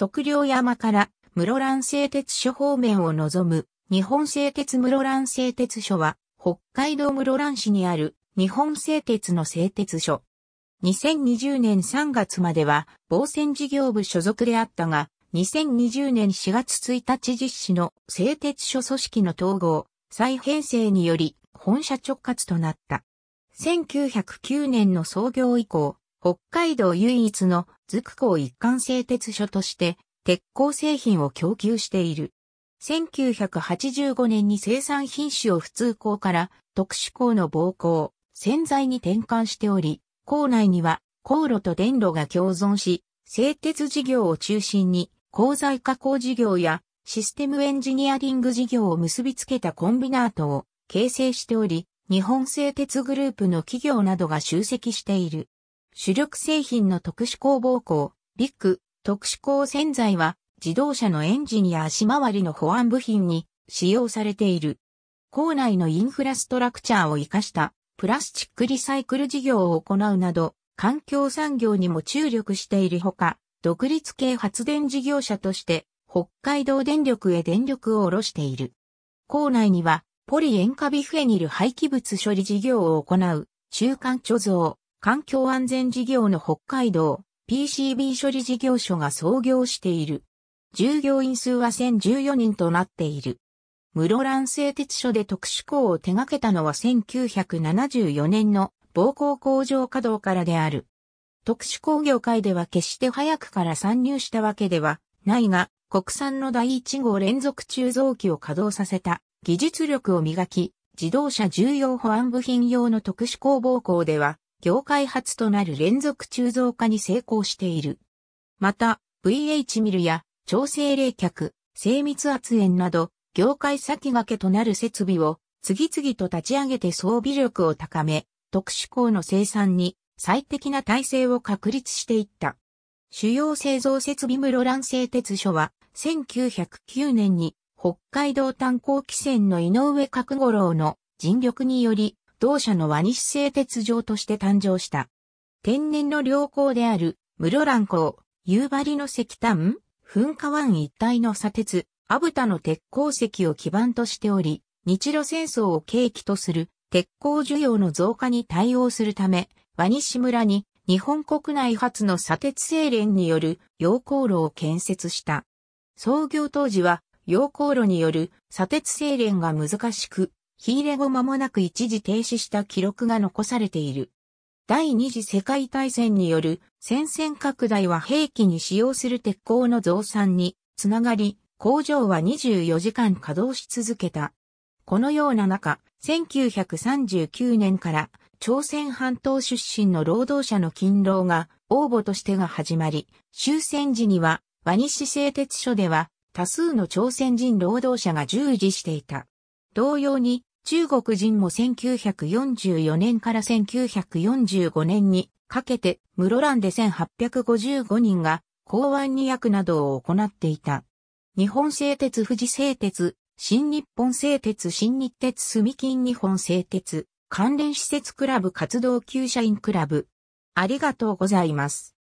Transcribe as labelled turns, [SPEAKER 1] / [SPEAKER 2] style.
[SPEAKER 1] 測量山から室蘭製鉄所方面を望む日本製鉄室蘭製鉄所は北海道室蘭市にある日本製鉄の製鉄所。2020年3月までは防線事業部所属であったが、2020年4月1日実施の製鉄所組織の統合、再編成により本社直轄となった。1909年の創業以降、北海道唯一の筑港一貫製鉄所として鉄鋼製品を供給している。1985年に生産品種を普通鋼から特殊鋼の膀胱、洗剤に転換しており、校内には航路と電路が共存し、製鉄事業を中心に鋼材加工事業やシステムエンジニアリング事業を結びつけたコンビナートを形成しており、日本製鉄グループの企業などが集積している。主力製品の特殊工房工、ビッグ、特殊工洗剤は自動車のエンジンや足回りの保安部品に使用されている。校内のインフラストラクチャーを活かしたプラスチックリサイクル事業を行うなど、環境産業にも注力しているほか、独立系発電事業者として北海道電力へ電力を下ろしている。校内にはポリ塩化ビフェニル廃棄物処理事業を行う中間貯蔵、環境安全事業の北海道 PCB 処理事業所が創業している。従業員数は1014人となっている。室蘭製鉄所で特殊鋼を手掛けたのは1974年の暴行工場稼働からである。特殊工業界では決して早くから参入したわけではないが、国産の第1号連続鋳造機を稼働させた技術力を磨き、自動車重要保安部品用の特殊工棒工では業界初となる連続鋳造化に成功している。また、VH ミルや調整冷却、精密圧炎など、業界先駆けとなる設備を次々と立ち上げて装備力を高め、特殊鋼の生産に最適な体制を確立していった。主要製造設備室蘭製鉄所は、1909年に北海道炭鉱汽船の井上角五郎の尽力により同社の和西製鉄場として誕生した。天然の良港である、室蘭港、夕張の石炭、噴火湾一帯の砂鉄、アブタの鉄鉱石を基盤としており、日露戦争を契機とする鉄鋼需要の増加に対応するため、和西村に日本国内初の砂鉄精錬による溶鉱炉を建設した。創業当時は溶鉱炉による砂鉄精錬が難しく、火入れ後間もなく一時停止した記録が残されている。第二次世界大戦による戦線拡大は兵器に使用する鉄鋼の増産につながり、工場は24時間稼働し続けた。このような中、1939年から朝鮮半島出身の労働者の勤労が応募としてが始まり、終戦時には和西製鉄所では多数の朝鮮人労働者が従事していた。同様に中国人も1944年から1945年にかけて室蘭で1855人が港湾に役などを行っていた。日本製鉄富士製鉄、新日本製鉄新日鉄住金日本製鉄、関連施設クラブ活動厩社員クラブ。ありがとうございます。